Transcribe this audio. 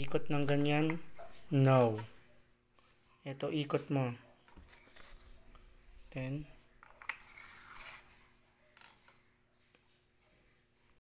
Ikot ng ganyan. No. Ito, ikot mo. 10.